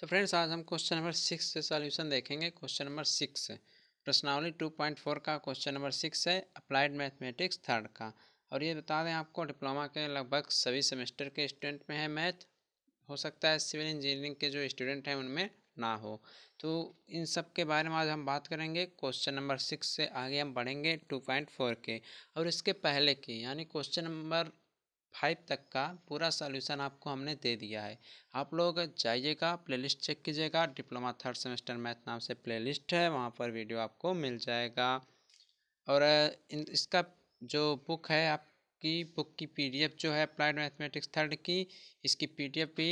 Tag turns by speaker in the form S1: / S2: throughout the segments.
S1: तो फ्रेंड्स आज हम क्वेश्चन नंबर सिक्स से सॉल्यूशन देखेंगे क्वेश्चन नंबर सिक्स प्रश्नावली टू पॉइंट फोर का क्वेश्चन नंबर सिक्स है अप्लाइड मैथमेटिक्स थर्ड का और ये बता दें आपको डिप्लोमा के लगभग सभी सेमेस्टर के स्टूडेंट में है मैथ हो सकता है सिविल इंजीनियरिंग के जो स्टूडेंट हैं उनमें ना हो तो इन सब के बारे में आज हम बात करेंगे क्वेश्चन नंबर सिक्स से आगे हम बढ़ेंगे टू पॉइंट फोर के और इसके पहले के यानी क्वेश्चन नंबर फाइव तक का पूरा सॉल्यूशन आपको हमने दे दिया है आप लोग जाइएगा प्लेलिस्ट चेक कीजिएगा डिप्लोमा थर्ड सेमेस्टर मैथ नाम से प्लेलिस्ट है वहाँ पर वीडियो आपको मिल जाएगा और इसका जो बुक है आपकी बुक की पीडीएफ जो है अप्लाइड मैथमेटिक्स थर्ड की इसकी पीडीएफ भी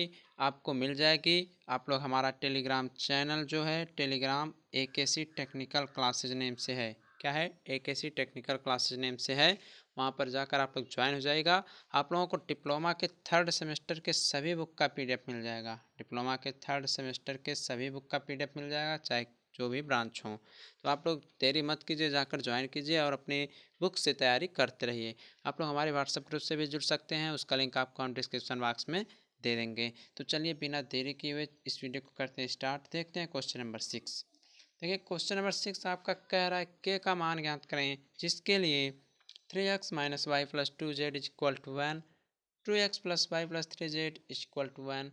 S1: आपको मिल जाएगी आप लोग हमारा टेलीग्राम चैनल जो है टेलीग्राम ए के सी टेक्निकल क्लासेज नेम से है क्या है ए के सी टेक्निकल क्लासेज नेम से है वहाँ पर जाकर आप लोग ज्वाइन हो जाएगा आप लोगों को डिप्लोमा के थर्ड सेमेस्टर के सभी बुक का पीडीएफ मिल जाएगा डिप्लोमा के थर्ड सेमेस्टर के सभी बुक का पीडीएफ मिल जाएगा चाहे जो भी ब्रांच हो तो आप लोग देरी मत कीजिए जाकर ज्वाइन कीजिए और अपनी बुक से तैयारी करते रहिए आप लोग हमारे व्हाट्सएप ग्रुप से भी जुड़ सकते हैं उसका लिंक आपको हम डिस्क्रिप्शन बॉक्स में दे देंगे तो चलिए बिना देरी किए हुए इस वीडियो को करते हैं स्टार्ट देखते हैं क्वेश्चन नंबर सिक्स देखिए क्वेश्चन नंबर सिक्स आपका कह रहा है के का मान ज्ञात करें जिसके लिए three x minus y plus two Z is equal to one two x plus y plus three z is equal to one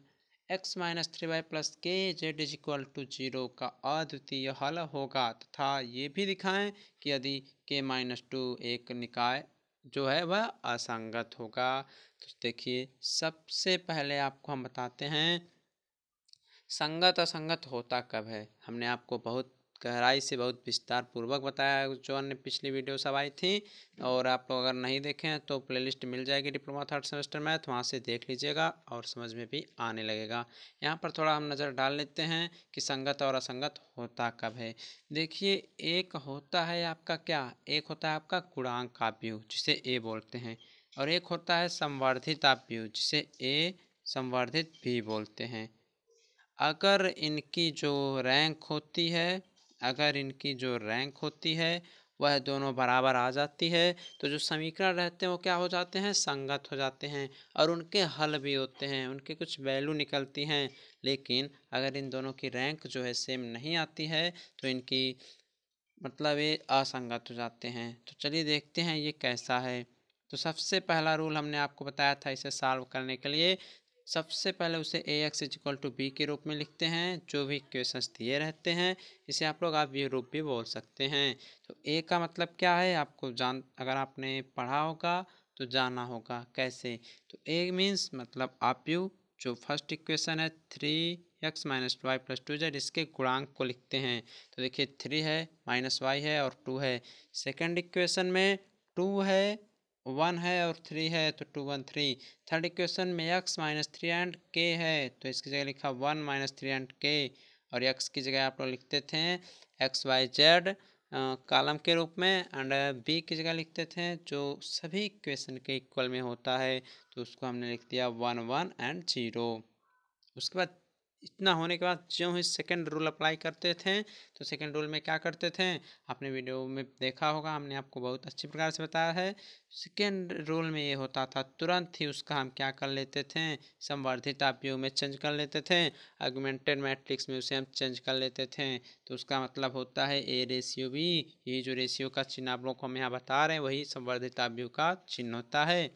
S1: x minus three y plus k z is equal to zero का अद्वितीय हल होगा तथा ये भी दिखाएं कि यदि के माइनस टू एक निकाय जो है वह असंगत होगा तो देखिए सबसे पहले आपको हम बताते हैं संगत असंगत होता कब है हमने आपको बहुत गहराई से बहुत विस्तार पूर्वक बताया जो अन्य पिछली वीडियो सब आई थी और आप लोग अगर नहीं देखें तो प्लेलिस्ट मिल जाएगी डिप्लोमा थर्ड सेमेस्टर मैथ वहाँ से देख लीजिएगा और समझ में भी आने लगेगा यहाँ पर थोड़ा हम नज़र डाल लेते हैं कि संगत और असंगत होता कब है देखिए एक होता है आपका क्या एक होता है आपका गुणांग काव्यू जिसे ए बोलते हैं और एक होता है संवर्धित आप्यू जिसे ए संवर्धित भी बोलते हैं अगर इनकी जो रैंक होती है अगर इनकी जो रैंक होती है वह दोनों बराबर आ जाती है तो जो समीकरण रहते हैं वो क्या हो जाते हैं संगत हो जाते हैं और उनके हल भी होते हैं उनके कुछ वैल्यू निकलती हैं लेकिन अगर इन दोनों की रैंक जो है सेम नहीं आती है तो इनकी मतलब ये असंगत हो जाते हैं तो चलिए देखते हैं ये कैसा है तो सबसे पहला रूल हमने आपको बताया था इसे सॉल्व करने के लिए सबसे पहले उसे A x is equal to B के रूप में लिखते हैं जो भी इक्वेशंस दिए रहते हैं इसे आप लोग आप व्यू रूप भी बोल सकते हैं तो ए का मतलब क्या है आपको जान अगर आपने पढ़ा होगा तो जाना होगा कैसे तो ए मीन्स मतलब आप यू जो फर्स्ट इक्वेशन है three x minus y plus two z इसके गुणांक को लिखते हैं तो देखिए थ्री है माइनस वाई है और टू है सेकंड इक्वेशन में टू है वन है और थ्री है तो two one three third equation में x minus three and k है तो इसकी जगह लिखा वन माइनस थ्री एंड के और एक्स की जगह आप लोग लिखते थे एक्स वाई जेड कालम के रूप में एंड बी की जगह लिखते थे जो सभी इक्वेशन के इक्वल में होता है तो उसको हमने लिख दिया वन वन एंड जीरो उसके बाद इतना होने के बाद जो ही सेकेंड रूल अप्लाई करते थे तो सेकेंड रूल में क्या करते थे आपने वीडियो में देखा होगा हमने आपको बहुत अच्छी प्रकार से बताया है सेकेंड रूल में ये होता था तुरंत ही उसका हम क्या कर लेते थे संवर्धित आपयोग में चेंज कर लेते थे अगुमेंटेड मैट्रिक्स में उसे हम चेंज कर लेते थे तो उसका मतलब होता है ए रेशियो भी ये जो रेशियो का चिन्ह आप लोग को हम यहाँ बता रहे हैं वही संवर्धित आपयोग का चिन्ह होता है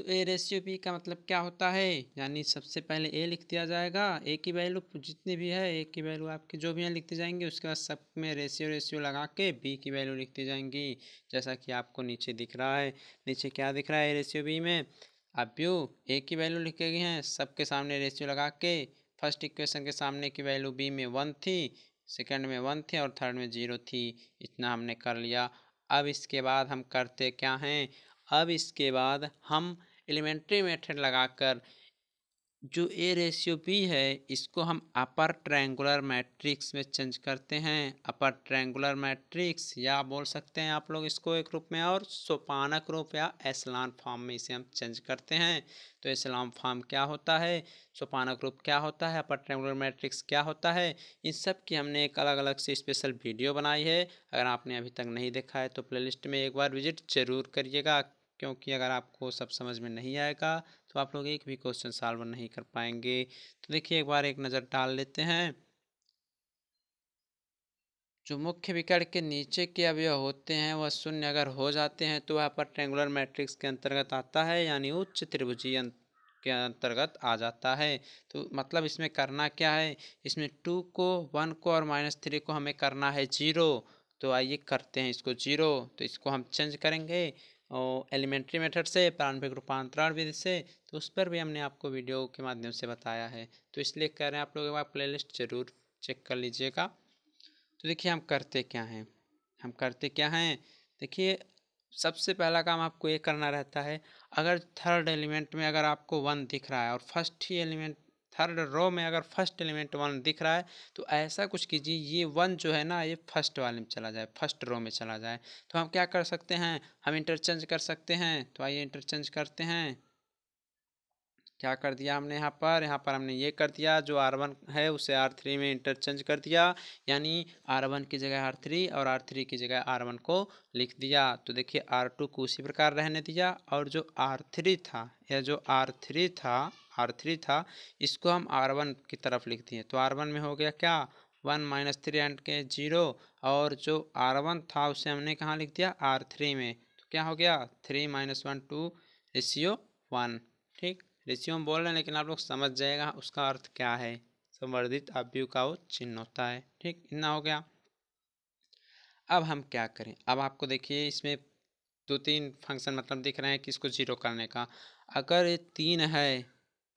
S1: तो ए रेशियो बी का मतलब क्या होता है यानी सबसे पहले ए लिख दिया जाएगा ए की वैल्यू जितनी भी है ए की वैल्यू आपके जो भी यहाँ लिखते जाएंगे उसके बाद सब में रेशियो रेशियो लगा के बी की वैल्यू लिखती जाएंगी जैसा कि आपको नीचे दिख रहा है नीचे क्या दिख रहा है ए रेशियो बी में अब यू ए की वैल्यू लिखे गए हैं सबके सामने रेशियो लगा के फर्स्ट इक्वेशन के सामने की वैल्यू बी में वन थी सेकेंड में वन थी और थर्ड में जीरो थी इतना हमने कर लिया अब इसके बाद हम करते क्या हैं अब इसके बाद हम एलिमेंट्री मेथड लगाकर जो ए रेशियो बी है इसको हम अपर ट्रायंगुलर मैट्रिक्स में चेंज करते हैं अपर ट्रायंगुलर मैट्रिक्स या बोल सकते हैं आप लोग इसको एक रूप में और सोपानक रूप या एसलान फॉर्म में इसे हम चेंज करते हैं तो एसलान फॉर्म क्या होता है सोपानक रूप क्या होता है अपर ट्रायंगुलर मैट्रिक्स क्या होता है इन सब की हमने एक अलग अलग से स्पेशल वीडियो बनाई है अगर आपने अभी तक नहीं देखा है तो लिस्ट में एक बार विजिट जरूर करिएगा क्योंकि अगर आपको सब समझ में नहीं आएगा तो आप लोग एक भी क्वेश्चन सॉल्व नहीं कर पाएंगे तो देखिए एक बार एक नज़र डाल लेते हैं जो मुख्य विकर्ण के नीचे के अवयव होते हैं वह शून्य अगर हो जाते हैं तो वह पर ट्रेंगुलर मैट्रिक्स के अंतर्गत आता है यानी उच्च त्रिभुजी अं- के अंतर्गत आ जाता है तो मतलब इसमें करना क्या है इसमें टू को वन को और माइनस थ्री को हमें करना है जीरो तो आइए करते हैं इसको जीरो तो इसको हम चेंज करेंगे और एलिमेंट्री मेथड से प्रारंभिक रूपांतरण विधि से तो उस पर भी हमने आपको वीडियो के माध्यम से बताया है तो इसलिए कह रहे हैं आप लोग प्ले लिस्ट जरूर चेक कर लीजिएगा तो देखिए हम करते क्या हैं हम करते क्या हैं देखिए सबसे पहला काम आपको ये करना रहता है अगर थर्ड एलिमेंट में अगर आपको वन दिख रहा है और फर्स्ट ही एलिमेंट थर्ड रो में अगर फर्स्ट एलिमेंट वन दिख रहा है तो ऐसा कुछ कीजिए ये वन जो है ना ये फर्स्ट वाले में चला जाए फर्स्ट रो में चला जाए तो हम क्या कर सकते हैं हम इंटरचेंज कर सकते हैं तो आइए इंटरचेंज करते हैं क्या कर दिया हमने यहाँ पर यहाँ पर हमने ये कर दिया जो आर वन है उसे आर थ्री में इंटरचेंज कर दिया यानी आर वन की जगह आर थ्री और आर थ्री की जगह आर वन को लिख दिया तो देखिए आर टू को उसी प्रकार रहने दिया और जो आर थ्री था या जो आर थ्री था आर थ्री था इसको हम आर वन की तरफ लिखते हैं तो आर वन में हो गया क्या one minus three and k zero और जो आर वन था उसे हमने कहाँ लिख दिया आर थ्री में तो क्या हो गया three minus one two ratio one ठीक रेशियो हम बोल रहे हैं लेकिन आप लोग समझ जाएगा उसका अर्थ क्या है संवर्धित अव्यू का वो चिन्ह होता है ठीक इतना हो गया अब हम क्या करें अब आपको देखिए इसमें दो तीन फंक्शन मतलब दिख रहे हैं कि इसको जीरो करने का अगर ये तीन है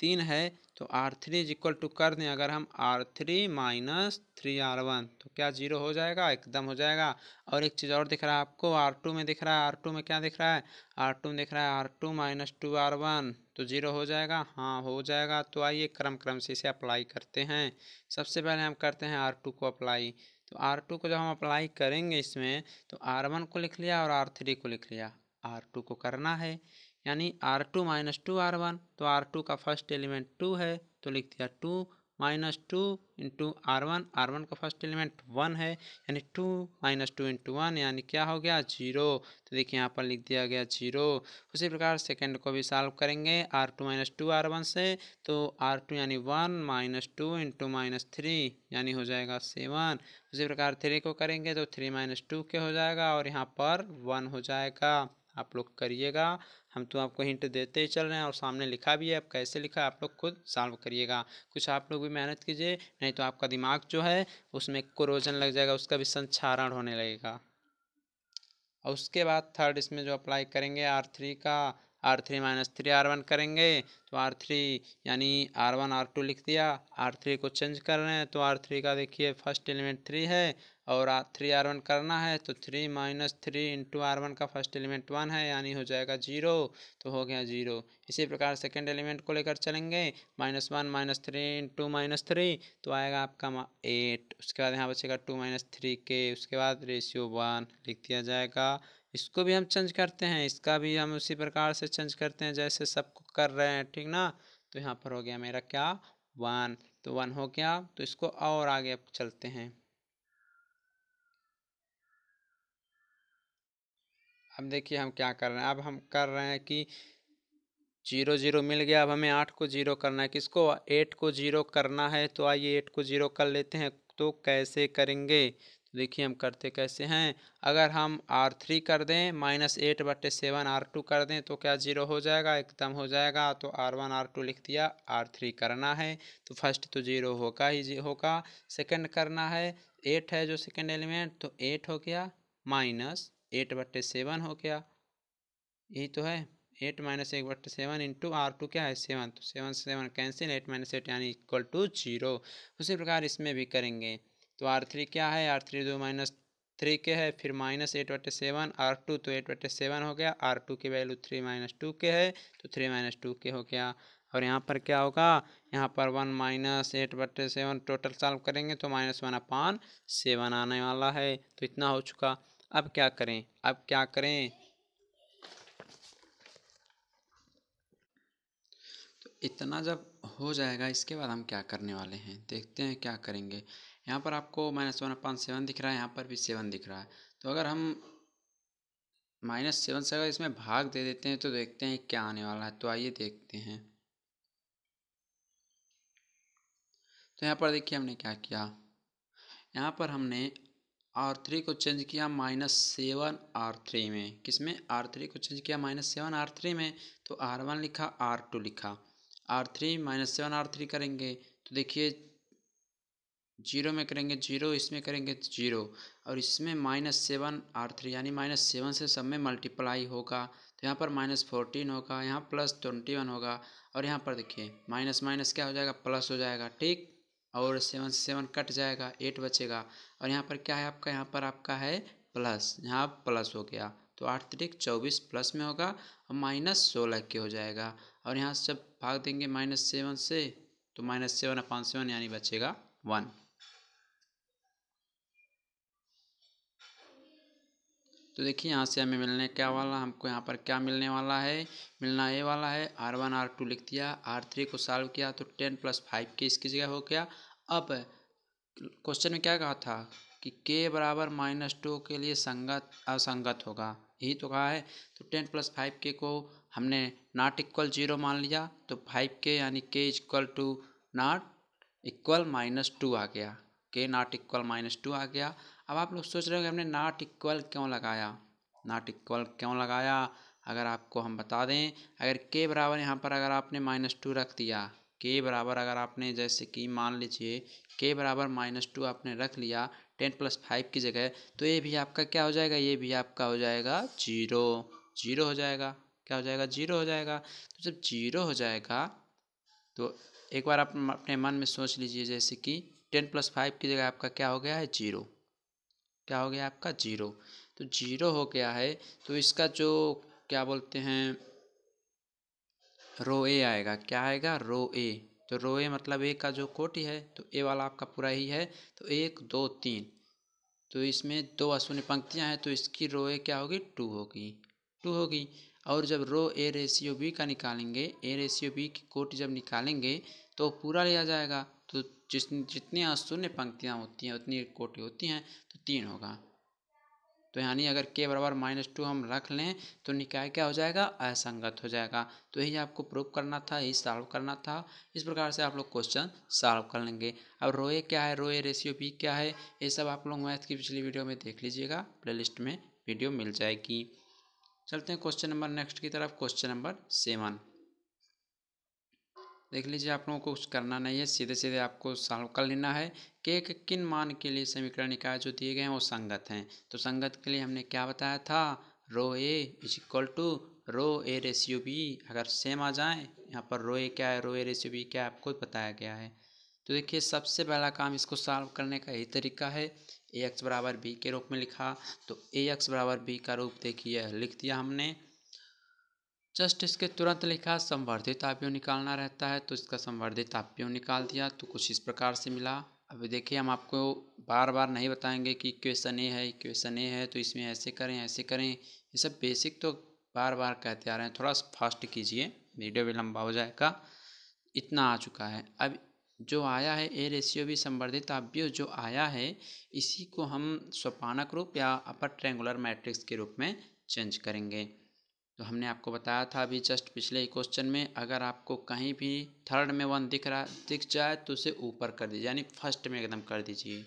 S1: तीन है तो R three is equal to कर दें अगर हम R three minus three R one तो क्या जीरो हो जाएगा एकदम हो जाएगा और एक चीज़ और दिख रहा है आपको आर टू में दिख रहा है आर टू में क्या दिख रहा है आर टू में दिख रहा है R two minus two R one तो जीरो हो जाएगा हाँ हो जाएगा तो आइए क्रम क्रम से इसे अप्लाई करते हैं सबसे पहले हम करते हैं आर टू को अप्लाई तो आर टू को जब हम अप्लाई करेंगे इसमें तो आर वन को लिख लिया और आर थ्री को लिख लिया आर टू को करना है यानी R two minus two R one तो आर टू का फर्स्ट एलिमेंट टू है तो लिख दिया two minus two into R one R one का फर्स्ट एलिमेंट वन है यानी two minus two into one यानी क्या हो गया जीरो तो देखिए यहाँ पर लिख दिया गया जीरो उसी प्रकार सेकंड को भी सॉल्व करेंगे R two minus two R one से तो आर टू यानी one minus two into minus three यानी हो जाएगा सेवन उसी प्रकार थ्री को करेंगे तो थ्री माइनस टू के हो जाएगा और यहाँ पर वन हो जाएगा आप लोग करिएगा हम तो आपको हिंट देते ही चल रहे हैं और सामने लिखा भी है अब कैसे लिखा आप लोग खुद सॉल्व करिएगा कुछ आप लोग भी मेहनत कीजिए नहीं तो आपका दिमाग जो है उसमें कोरोजन लग जाएगा उसका भी संक्षारण होने लगेगा और उसके बाद थर्ड इसमें जो अप्लाई करेंगे आर थ्री का R three minus three R one करेंगे तो आर थ्री यानी आर वन आर टू लिख दिया आर थ्री को चेंज कर रहे हैं तो आर थ्री का देखिए फर्स्ट एलिमेंट थ्री है और आर थ्री आर वन करना है तो three minus three into R one का फर्स्ट एलिमेंट वन है यानी हो जाएगा जीरो तो हो गया जीरो इसी प्रकार सेकेंड एलिमेंट को लेकर चलेंगे minus one minus three into minus three तो आएगा आपका एट उसके बाद यहाँ बचेगा टू माइनस थ्री के उसके बाद रेशियो वन लिख दिया जाएगा इसको भी हम चेंज करते हैं इसका भी हम उसी प्रकार से चेंज करते हैं जैसे सबको कर रहे हैं ठीक ना तो यहाँ पर हो गया मेरा क्या वन तो वन हो गया तो इसको और आगे चलते हैं अब देखिए हम क्या कर रहे हैं अब हम कर रहे हैं कि जीरो जीरो मिल गया अब हमें आठ को जीरो करना है किसको एट को जीरो करना है तो आइए एट को जीरो कर लेते हैं तो कैसे करेंगे देखिए हम करते कैसे हैं अगर हम आर थ्री कर दें माइनस एट बटे सेवन आर टू कर दें तो क्या जीरो हो जाएगा एकदम हो जाएगा तो आर वन आर टू लिख दिया आर थ्री करना है तो फर्स्ट तो जीरो होगा ही होगा सेकंड करना है एट है जो सेकंड एलिमेंट तो एट हो गया माइनस एट बटे सेवन हो गया यही तो है एट माइनस एक बट्टे सेवन इंटू आर टू क्या है सेवन तो seven seven cancel eight minus eight यानी इक्वल टू जीरो उसी प्रकार इसमें भी करेंगे तो आर थ्री क्या है आर थ्री दो माइनस थ्री के है फिर माइनस एट बटे सेवन आर टू तो एट बटे सेवन हो गया आर टू की value three minus two k है तो थ्री माइनस टू के हो गया और यहाँ पर क्या होगा यहाँ पर वन माइनस एट बटे सेवन टोटल सॉल्व करेंगे तो माइनस वन अपान सेवन आने वाला है तो इतना हो चुका अब क्या करें अब क्या करें तो इतना जब हो जाएगा इसके बाद हम क्या करने वाले हैं देखते हैं क्या करेंगे यहाँ पर आपको माइनस वन अपान सेवन दिख रहा है यहाँ पर भी सेवन दिख रहा है तो अगर हम माइनस सेवन से अगर इसमें भाग दे देते हैं तो देखते हैं क्या आने वाला है तो आइए देखते हैं तो यहाँ पर देखिए हमने क्या किया यहाँ पर हमने आर थ्री को चेंज किया माइनस सेवन आर थ्री में किसमें आर थ्री को चेंज किया माइनस सेवन आर थ्री में तो आर वन लिखा आर टू लिखा R three minus seven R three करेंगे तो देखिए जीरो में करेंगे जीरो इसमें करेंगे जीरो और इसमें माइनस सेवन आर थ्री यानी माइनस सेवन से सब में मल्टीप्लाई होगा तो यहाँ पर माइनस फोर्टीन होगा यहाँ प्लस ट्वेंटी वन होगा और यहाँ पर देखिए माइनस माइनस क्या हो जाएगा प्लस हो जाएगा ठीक और सेवन से सेवन कट जाएगा एट बचेगा और यहाँ पर क्या है आपका यहाँ पर आपका है प्लस यहाँ प्लस हो गया तो आठ तरीक चौबीस प्लस में होगा और माइनस सोलह के हो जाएगा और यहाँ से जब भाग देंगे माइनस सेवन से तो माइनस सेवन अपॉन सेवन यानी बचेगा वन तो देखिए यहाँ से हमें मिलने क्या वाला हमको यहाँ पर क्या मिलने वाला है मिलना ये वाला है आर वन आर टू लिख दिया आर थ्री को सॉल्व किया तो टेन प्लस फाइव के इसकी जगह हो गया अब क्वेश्चन में क्या कहा था कि के बराबर माइनस टू के लिए संगत असंगत होगा यही तो कहा है तो टेन प्लस फाइव के को हमने नॉट इक्वल जीरो मान लिया तो फाइव के यानी k equal to not equal minus two आ गया k not equal minus two आ गया अब आप लोग सोच रहे हो कि हमने नाट इक्वल क्यों लगाया नाट इक्वल क्यों लगाया अगर आपको हम बता दें अगर के बराबर यहाँ पर अगर आपने माइनस टू रख दिया के बराबर अगर आपने जैसे कि मान लीजिए के बराबर माइनस टू आपने रख लिया टेन प्लस फाइव की जगह तो ये भी आपका क्या हो जाएगा ये भी आपका हो जाएगा जीरो जीरो हो जाएगा क्या हो जाएगा जीरो हो जाएगा तो जब जीरो हो जाएगा तो एक बार आप अपने मन में सोच लीजिए जैसे कि टेन प्लस फाइव की जगह आपका क्या हो गया है जीरो क्या हो गया आपका जीरो तो जीरो हो गया है तो इसका जो क्या बोलते हैं रो ए आएगा क्या आएगा रो ए तो रो ए मतलब ए का जो कोट है तो ए वाला आपका पूरा ही है तो एक दो तीन तो इसमें दो अशून्य पंक्तियां हैं तो इसकी रो ए क्या होगी टू होगी टू होगी और जब रो ए रेशियो बी का निकालेंगे ए रेशियो बी की कोट जब निकालेंगे तो पूरा लिया जाएगा तो जिस जितनी यहाँ शून्य पंक्तियाँ होती हैं उतनी कोटि होती हैं तो तीन होगा तो यानी अगर के बराबर माइनस टू हम रख लें तो निकाय क्या हो जाएगा असंगत हो जाएगा तो यही आपको प्रूव करना था यही सॉल्व करना था इस प्रकार से आप लोग क्वेश्चन सॉल्व कर लेंगे अब रोए क्या है रोए रेशियो बी क्या है ये सब आप लोग मैथ की पिछली वीडियो में देख लीजिएगा प्लेलिस्ट में वीडियो मिल जाएगी चलते हैं क्वेश्चन नंबर नेक्स्ट की तरफ क्वेश्चन नंबर सेवन देख लीजिए आप लोगों को कुछ करना नहीं है सीधे सीधे आपको सॉल्व कर लेना है कि एक किन मान के लिए समीकरण निकाय जो दिए गए हैं वो संगत हैं तो संगत के लिए हमने क्या बताया था row A is equal to row A ratio B अगर सेम आ जाए यहाँ पर रो ए क्या है रो ए रेशियो बी क्या है आपको बताया गया है तो देखिए सबसे पहला काम इसको सॉल्व करने का यही तरीका है ए एक्स बराबर बी के रूप में लिखा तो ए एक्स बराबर बी का रूप देखिए लिख दिया हमने जस्ट इसके तुरंत लिखा संवर्धित आव्यूह निकालना रहता है तो इसका संवर्धित आव्यूह निकाल दिया तो कुछ इस प्रकार से मिला अभी देखिए हम आपको बार बार नहीं बताएंगे कि इक्वेशन ए है इक्वेशन ए है तो इसमें ऐसे करें ऐसे करें ये सब बेसिक तो बार बार कहते आ रहे हैं थोड़ा फास्ट कीजिए वीडियो भी लंबा हो जाएगा इतना आ चुका है अब जो आया है ए रेशियो भी संवर्धित आव्यूह जो आया है इसी को हम स्वपानक रूप या अपर ट्रेंगुलर मैट्रिक्स के रूप में चेंज करेंगे तो हमने आपको बताया था अभी जस्ट पिछले ही क्वेश्चन में अगर आपको कहीं भी थर्ड में वन दिख रहा दिख जाए तो उसे ऊपर कर दीजिए यानी फर्स्ट में एकदम कर दीजिए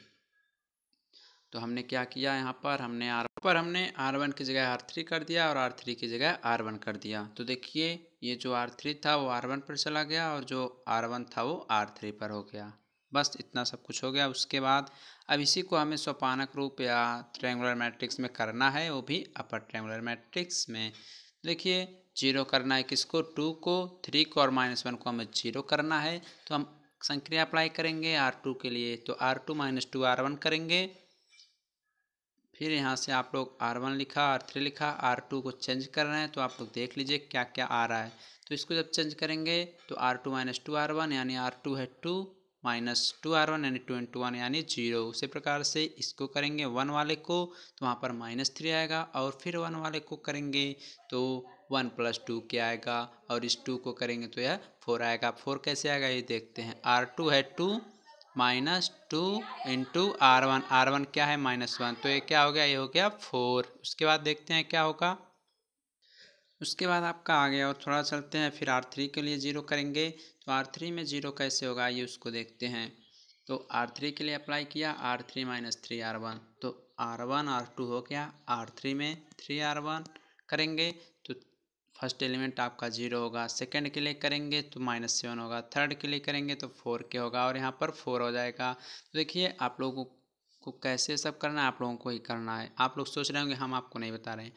S1: तो हमने क्या किया यहाँ पर हमने आर पर हमने आर वन की जगह आर थ्री कर दिया और आर थ्री की जगह आर वन कर दिया तो देखिए ये जो आर थ्री था वो आर वन पर चला गया और जो आर वन था वो आर थ्री पर हो गया बस इतना सब कुछ हो गया उसके बाद अब इसी को हमें सोपानक रूप या ट्रेंगुलर मैट्रिक्स में करना है वो भी अपर ट्रेंगुलर मैट्रिक्स में देखिए जीरो करना है किसको टू को थ्री को और माइनस वन को हमें जीरो करना है तो हम संक्रिया अप्लाई करेंगे आर टू के लिए तो R two minus two R one करेंगे फिर यहाँ से आप लोग आर वन लिखा आर थ्री लिखा आर टू को चेंज कर रहे हैं तो आप लोग देख लीजिए क्या क्या आ रहा है तो इसको जब चेंज करेंगे तो R two minus two R one यानी आर टू है two minus two R one यानी ट्वेंटी वन यानी जीरो उसी प्रकार से इसको करेंगे वन वाले को तो वहाँ पर माइनस थ्री आएगा और फिर वन वाले को करेंगे तो वन प्लस टू क्या आएगा और इस टू को करेंगे तो यह फोर आएगा फोर कैसे आएगा ये देखते हैं आर टू है two minus two into R one R one क्या है माइनस वन तो ये क्या हो गया ये हो गया फोर उसके बाद देखते हैं क्या होगा उसके बाद आपका आ गया और थोड़ा चलते हैं फिर आर थ्री के लिए जीरो करेंगे तो आर थ्री में जीरो कैसे होगा ये उसको देखते हैं तो आर थ्री के लिए अप्लाई किया R three minus three R one तो आर वन आर टू हो गया आर थ्री में थ्री आर वन करेंगे तो फर्स्ट एलिमेंट आपका जीरो होगा सेकंड के लिए करेंगे तो माइनस सेवन होगा थर्ड के लिए करेंगे तो फोर के होगा और यहाँ पर फोर हो जाएगा तो देखिए आप लोगों को कैसे सब करना है आप लोगों को ही करना है आप लोग सोच रहे होंगे हम आपको नहीं बता रहे हैं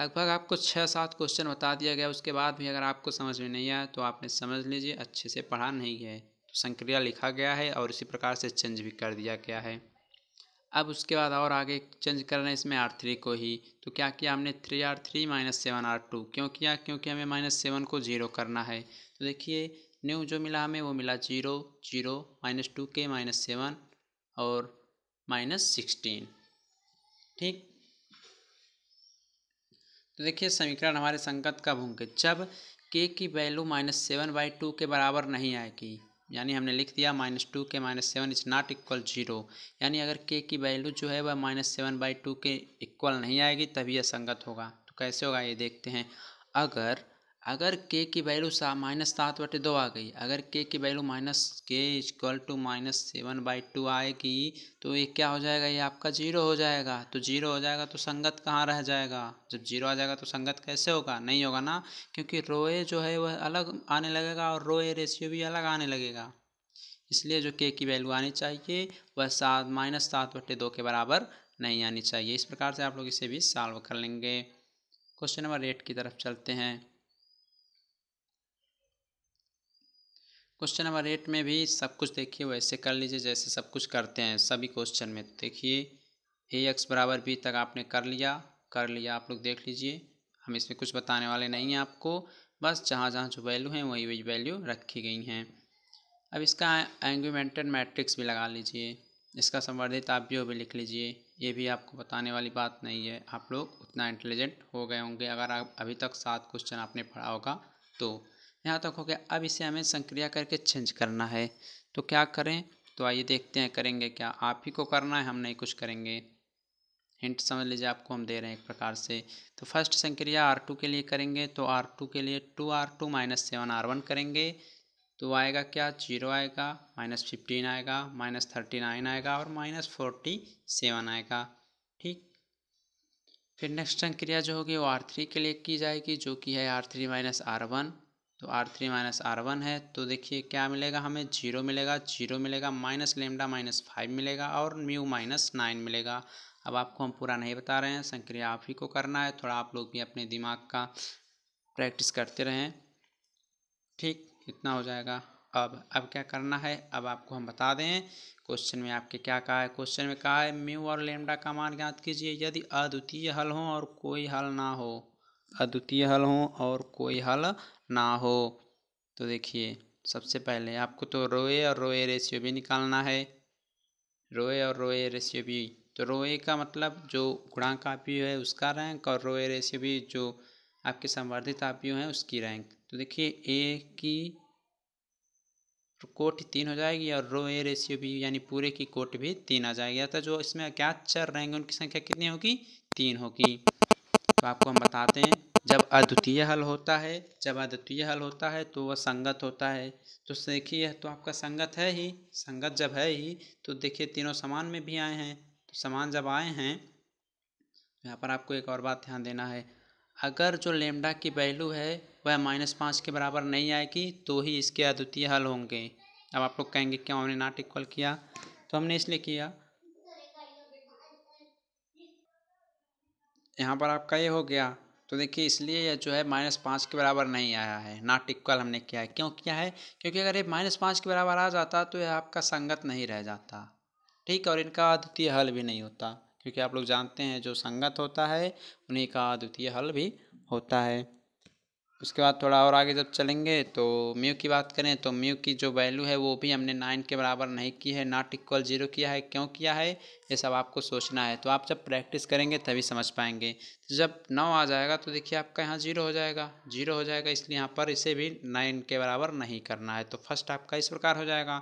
S1: लगभग आपको छः सात क्वेश्चन बता दिया गया उसके बाद भी अगर आपको समझ में नहीं आया तो आपने समझ लीजिए अच्छे से पढ़ा नहीं है तो संक्रिया लिखा गया है और इसी प्रकार से चेंज भी कर दिया गया है अब उसके बाद और आगे चेंज करना है इसमें आर थ्री को ही तो क्या किया हमने three R three minus seven R two क्यों किया क्योंकि हमें माइनस सेवन को जीरो करना है तो देखिए न्यू जो मिला हमें वो मिला zero zero minus two k minus seven और माइनस सिक्सटीन ठीक तो देखिए समीकरण हमारे संगत कब होंगे जब के की value minus seven by two के बराबर नहीं आएगी यानी हमने लिख दिया minus two k minus seven is not equal zero यानी अगर के की वैल्यू जो है वह माइनस सेवन बाई टू के इक्वल नहीं आएगी तभी यह संगत होगा तो कैसे होगा ये देखते हैं अगर अगर के की वैल्यू सा माइनस सात बटे दो आ गई अगर के की वैल्यू माइनस के equal to minus seven by two आएगी तो ये क्या हो जाएगा ये आपका जीरो हो जाएगा तो जीरो हो जाएगा तो संगत कहाँ रह जाएगा जब जीरो आ जाएगा तो संगत कैसे होगा नहीं होगा ना क्योंकि रोए जो है वह अलग आने लगेगा और रोए रेशियो भी अलग आने लगेगा इसलिए जो के की वैल्यू आनी चाहिए वह सात माइनस सात बटे दो के बराबर नहीं आनी चाहिए इस प्रकार से आप लोग इसे भी सॉल्व कर लेंगे क्वेश्चन नंबर एट की तरफ चलते हैं क्वेश्चन नंबर एट में भी सब कुछ देखिए वैसे कर लीजिए जैसे सब कुछ करते हैं सभी क्वेश्चन में देखिए ए एक्स बराबर बी तक आपने कर लिया कर लिया आप लोग देख लीजिए हम इसमें कुछ बताने वाले नहीं हैं आपको बस जहाँ जहाँ जो वैल्यू हैं वही वही वैल्यू रखी गई हैं अब इसका एंग्यूमेंटेड मैट्रिक्स भी लगा लीजिए इसका संवर्धित आप भी भी लिख लीजिए ये भी आपको बताने वाली बात नहीं है आप लोग उतना इंटेलिजेंट हो गए होंगे अगर आप अभी तक सात क्वेश्चन आपने पढ़ा होगा तो यहाँ तक हो गया अब इसे हमें संक्रिया करके चेंज करना है तो क्या करें तो आइए देखते हैं करेंगे क्या आप ही को करना है हम नहीं कुछ करेंगे हिंट समझ लीजिए आपको हम दे रहे हैं एक प्रकार से तो फर्स्ट संक्रिया आर टू के लिए करेंगे तो आर टू के लिए two R two minus seven R one करेंगे तो आएगा क्या जीरो आएगा माइनस फिफ्टीन आएगा माइनस थर्टी नाइन आएगा और माइनस फोर्टी सेवन आएगा ठीक फिर नेक्स्ट संक्रिया जो होगी वो आर थ्री के लिए की जाएगी जो कि है R three minus R one तो R three minus R one है तो देखिए क्या मिलेगा हमें जीरो मिलेगा जीरो मिलेगा माइनस लेमडा माइनस फाइव मिलेगा और म्यू माइनस नाइन मिलेगा अब आपको हम पूरा नहीं बता रहे हैं संक्रिया आप ही को करना है थोड़ा आप लोग भी अपने दिमाग का प्रैक्टिस करते रहें ठीक इतना हो जाएगा अब अब क्या करना है अब आपको हम बता दें क्वेश्चन में आपके क्या कहा है क्वेश्चन में कहा है म्यू और लेमडा का मान ज्ञात कीजिए यदि अद्वितीय हल हो और कोई हल ना हो अद्वितीय हल हो और कोई हल ना हो तो देखिए सबसे पहले आपको तो रोए और रोए रेशियो भी निकालना है रोए और रोए रेशियो भी तो रोए का मतलब जो गुणांक आपियो है उसका रैंक और रोए रेशियो भी जो आपके संवर्धित आपियो हैं उसकी रैंक तो देखिए ए की कोट तीन हो जाएगी और रो ए रेशियो भी यानी पूरे की कोट भी तीन आ जाएगी अर्थात जो इसमें अज्ञात चर रहेंगे उनकी संख्या कितनी होगी तीन होगी आपको हम बताते हैं जब अद्वितीय हल होता है जब अद्वितीय हल होता है तो वह संगत होता है तो देखिए तो आपका संगत है ही संगत जब है ही तो देखिए तीनों समान में भी आए हैं तो समान जब आए हैं यहाँ पर आपको एक और बात ध्यान देना है अगर जो लेमडा की वैल्यू है वह माइनस पाँच के बराबर नहीं आएगी तो ही इसके अद्वितीय हल होंगे अब आप लोग कहेंगे क्यों हमने नॉट इक्वल किया तो हमने इसलिए किया यहाँ पर आपका ये हो गया तो देखिए इसलिए यह जो है माइनस पाँच के बराबर नहीं आया है ना इक्वल हमने किया है क्यों किया है क्योंकि अगर ये माइनस पाँच के बराबर आ जाता तो यह आपका संगत नहीं रह जाता ठीक और इनका अद्वितीय हल भी नहीं होता क्योंकि आप लोग जानते हैं जो संगत होता है उन्हीं का अद्वितीय हल भी होता है उसके बाद थोड़ा और आगे जब चलेंगे तो म्यू की बात करें तो म्यू की जो वैल्यू है वो भी हमने नाइन के बराबर नहीं की है नॉट इक्वल जीरो किया है क्यों किया है ये सब आपको सोचना है तो आप जब प्रैक्टिस करेंगे तभी समझ पाएंगे तो जब नौ आ जाएगा तो देखिए आपका यहाँ जीरो हो जाएगा जीरो हो जाएगा इसलिए यहाँ पर इसे भी नाइन के बराबर नहीं करना है तो फर्स्ट आपका इस प्रकार हो जाएगा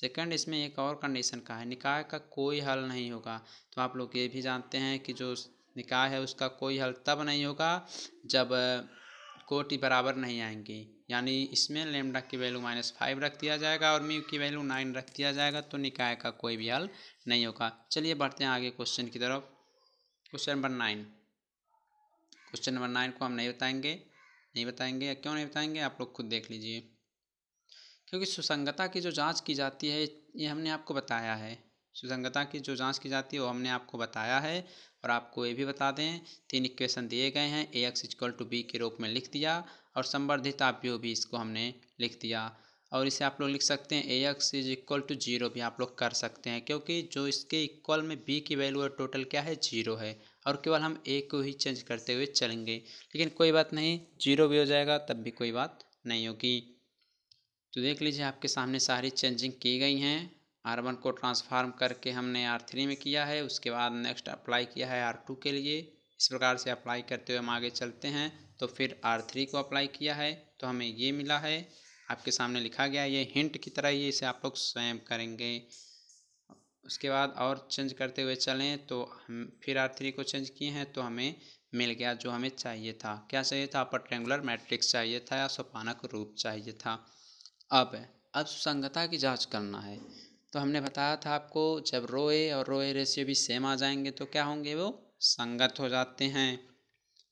S1: सेकंड इसमें एक और कंडीशन का है निकाय का कोई हल नहीं होगा तो आप लोग ये भी जानते हैं कि जो निकाय है उसका कोई हल तब नहीं होगा जब कोटि बराबर नहीं आएंगी यानी इसमें लेमडा की वैल्यू माइनस फाइव रख दिया जाएगा और म्यू की वैल्यू नाइन रख दिया जाएगा तो निकाय का कोई भी हल नहीं होगा चलिए बढ़ते हैं आगे क्वेश्चन की तरफ question number nine question number nine को हम नहीं बताएंगे नहीं बताएंगे क्यों नहीं बताएंगे आप लोग खुद देख लीजिए क्योंकि सुसंगता की जो जाँच की जाती है ये हमने आपको बताया है सुसंगता की जो जांच की जाती है वो हमने आपको बताया है और आपको ये भी बता दें तीन इक्वेशन दिए गए हैं A X equal to B के रूप में लिख दिया और संवर्धित आप भी इसको हमने लिख दिया और इसे आप लोग लिख सकते हैं A X is equal to zero भी आप लोग कर सकते हैं क्योंकि जो इसके इक्वल में बी की वैल्यू और टोटल क्या है जीरो है और केवल हम ए को ही चेंज करते हुए चलेंगे लेकिन कोई बात नहीं जीरो भी हो जाएगा तब भी कोई बात नहीं होगी तो देख लीजिए आपके सामने सारी चेंजिंग की गई हैं आर वन को ट्रांसफार्म करके हमने आर थ्री में किया है उसके बाद नेक्स्ट अप्लाई किया है आर टू के लिए इस प्रकार से अप्लाई करते हुए हम आगे चलते हैं तो फिर आर थ्री को अप्लाई किया है तो हमें ये मिला है आपके सामने लिखा गया है ये हिंट की तरह ये इसे आप लोग स्वयं करेंगे उसके बाद और चेंज करते हुए चलें तो हम फिर आर थ्री को चेंज किए हैं तो हमें मिल गया जो हमें चाहिए था क्या चाहिए था ट्रेंगुलर मैट्रिक्स चाहिए था या सोपानक रूप चाहिए था अब अब सुसंगता की जांच करना है तो हमने बताया था आपको जब रो ए और रोए रेशियो भी सेम आ जाएंगे तो क्या होंगे वो संगत हो जाते हैं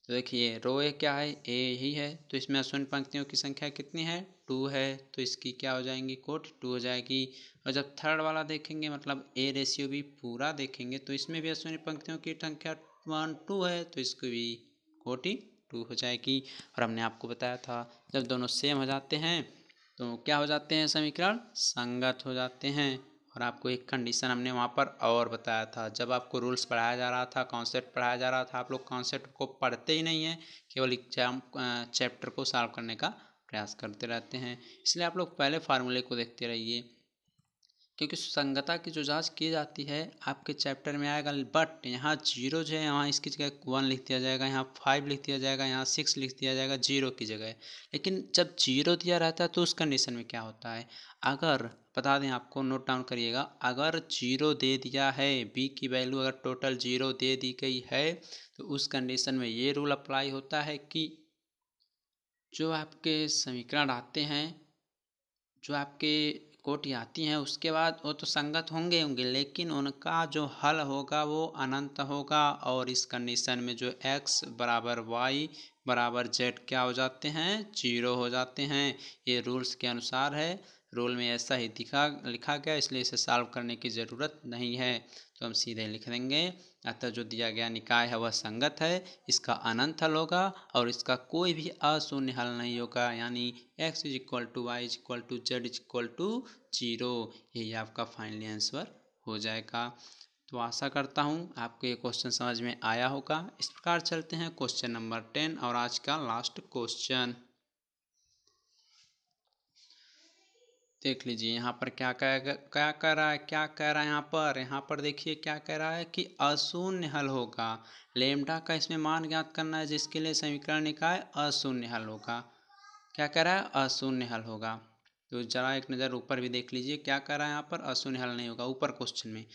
S1: तो देखिए ए क्या है ए ही है तो इसमें अश्विन पंक्तियों की संख्या कितनी है टू है तो इसकी क्या हो जाएंगी कोट टू हो जाएगी और जब थर्ड वाला देखेंगे मतलब ए रेशियो भी पूरा देखेंगे तो इसमें भी शून्य पंक्तियों की संख्या वन टू है तो इसको भी कोटि टू हो जाएगी और हमने आपको बताया था जब दोनों सेम हो जाते हैं तो क्या हो जाते हैं समीकरण संगत हो जाते हैं और आपको एक कंडीशन हमने वहाँ पर और बताया था जब आपको रूल्स पढ़ाया जा रहा था कॉन्सेप्ट पढ़ाया जा रहा था आप लोग कॉन्सेप्ट को पढ़ते ही नहीं हैं केवल एग्जाम चैप्टर को सॉल्व करने का प्रयास करते रहते हैं इसलिए आप लोग पहले फार्मूले को देखते रहिए क्योंकि संगता की जो जांच की जाती है आपके चैप्टर में आएगा बट यहाँ जीरो जो है यहाँ इसकी जगह वन लिख दिया जाएगा यहाँ फाइव लिख दिया जाएगा यहाँ सिक्स लिख दिया जाएगा जीरो की जगह लेकिन जब जीरो दिया रहता है तो उस कंडीशन में क्या होता है अगर बता दें आपको नोट डाउन करिएगा अगर जीरो दे दिया है बी की वैल्यू अगर टोटल जीरो दे दी गई है तो उस कंडीशन में ये रूल अप्लाई होता है कि जो आपके समीकरण आते हैं जो आपके चोट आती हैं उसके बाद वो तो संगत होंगे होंगे लेकिन उनका जो हल होगा वो अनंत होगा और इस कंडीशन में जो एक्स बराबर वाई बराबर जेड क्या हो जाते हैं जीरो हो जाते हैं ये रूल्स के अनुसार है रूल में ऐसा ही दिखा लिखा गया इसलिए इसे सॉल्व करने की ज़रूरत नहीं है तो हम सीधे लिख देंगे अतः जो दिया गया निकाय है वह संगत है इसका अनंत हल होगा और इसका कोई भी अशून्य हल नहीं होगा यानी X is equal to Y is equal to Z is equal to zero यही आपका फाइनली आंसर हो जाएगा तो आशा करता हूँ आपको ये क्वेश्चन समझ में आया होगा इस प्रकार चलते हैं क्वेश्चन नंबर टेन और आज का लास्ट क्वेश्चन देख लीजिए यहाँ पर क्या कहेगा क्या कह रहा है क्या कह रहा है यहाँ पर यहाँ पर देखिए क्या कह रहा है कि अशून्य हल होगा लेमडा का इसमें मान ज्ञात करना है जिसके लिए समीकरण निकाय अशून्य हल होगा क्या कह रहा है अशून्य हल होगा तो जरा एक नज़र ऊपर भी देख लीजिए क्या कह रहा है यहाँ पर अशून्य हल नहीं होगा ऊपर क्वेश्चन में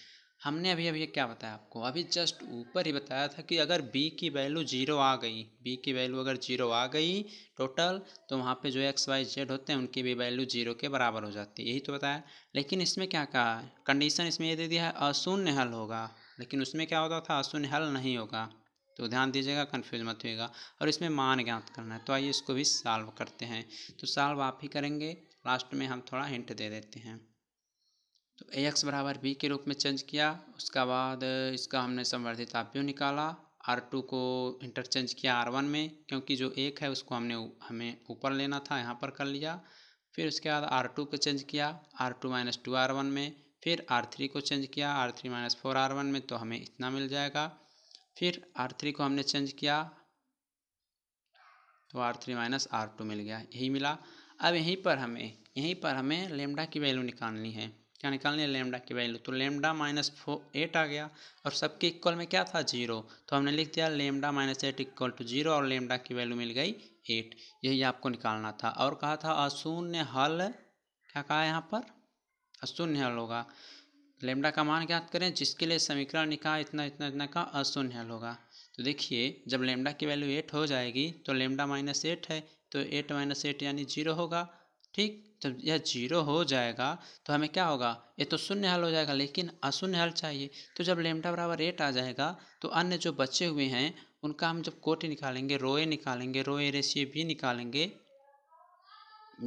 S1: हमने अभी अभी क्या बताया आपको अभी जस्ट ऊपर ही बताया था कि अगर बी की वैल्यू जीरो आ गई बी की वैल्यू अगर जीरो आ गई टोटल तो वहाँ पे जो एक्स वाई जेड होते हैं उनकी भी वैल्यू जीरो के बराबर हो जाती है यही तो बताया लेकिन इसमें क्या कहा कंडीशन इसमें ये दे दिया है अशून्य हल होगा लेकिन उसमें क्या होता था अशून्य हल नहीं होगा तो ध्यान दीजिएगा कन्फ्यूज मत होगा और इसमें मान ज्ञात करना है तो आइए इसको भी सॉल्व करते हैं तो सॉल्व आप ही करेंगे लास्ट में हम थोड़ा हिंट दे देते हैं तो ए एक्स बराबर बी के रूप में चेंज किया उसका बाद इसका हमने संवर्धित आप्यू निकाला आर टू को इंटरचेंज किया आर वन में क्योंकि जो एक है उसको हमने हमें ऊपर लेना था यहाँ पर कर लिया फिर उसके बाद आर टू को चेंज किया R two minus two R one में फिर आर थ्री को चेंज किया R three minus four R one में तो हमें इतना मिल जाएगा फिर आर थ्री को हमने चेंज किया तो R three minus R two मिल गया यही मिला अब यहीं पर हमें यहीं पर हमें लेमडा की वैल्यू निकालनी है क्या निकालनी है लेमडा की वैल्यू तो लेमडा माइनस फो एट आ गया और सबके इक्वल में क्या था जीरो तो हमने लिख दिया lambda minus eight equal to zero और लेमडा की वैल्यू मिल गई एट यही आपको निकालना था और कहा था अशून्य हल क्या कहा यहाँ पर अशून्य हल होगा लेमडा का मान ज्ञात करें जिसके लिए समीकरण निकाह इतना इतना इतना का अशून्य हल होगा तो देखिए जब लेमडा की वैल्यू एट हो जाएगी तो लेमडा माइनस एट है तो एट माइनस एट यानी जीरो होगा ठीक जब यह जीरो हो जाएगा तो हमें क्या होगा ये तो शून्य हल हो जाएगा लेकिन अशून्य हल चाहिए तो जब लेमटा बराबर एट आ जाएगा तो अन्य जो बचे हुए हैं उनका हम जब कोटि निकालेंगे रोए निकालेंगे रोए रेशियो भी निकालेंगे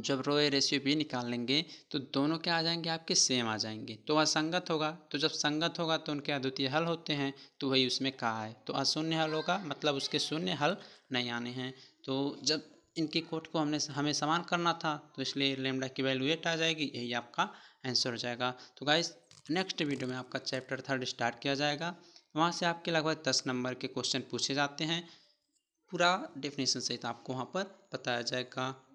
S1: जब रोए रेशियो भी निकाल लेंगे तो दोनों क्या आ जाएंगे आपके सेम आ जाएंगे तो असंगत होगा तो जब संगत होगा तो उनके अद्वितीय हल होते हैं तो वही उसमें कहा है तो अशून्य हल होगा मतलब उसके शून्य हल नहीं आने हैं तो जब इनके कोट को हमने हमें समान करना था तो इसलिए लेमडा की वैल्यू एट आ जाएगी यही आपका आंसर हो जाएगा तो गाइस नेक्स्ट वीडियो में आपका चैप्टर थर्ड स्टार्ट किया जाएगा वहाँ से आपके लगभग दस नंबर के क्वेश्चन पूछे जाते हैं पूरा डेफिनेशन सहित आपको वहाँ पर बताया जाएगा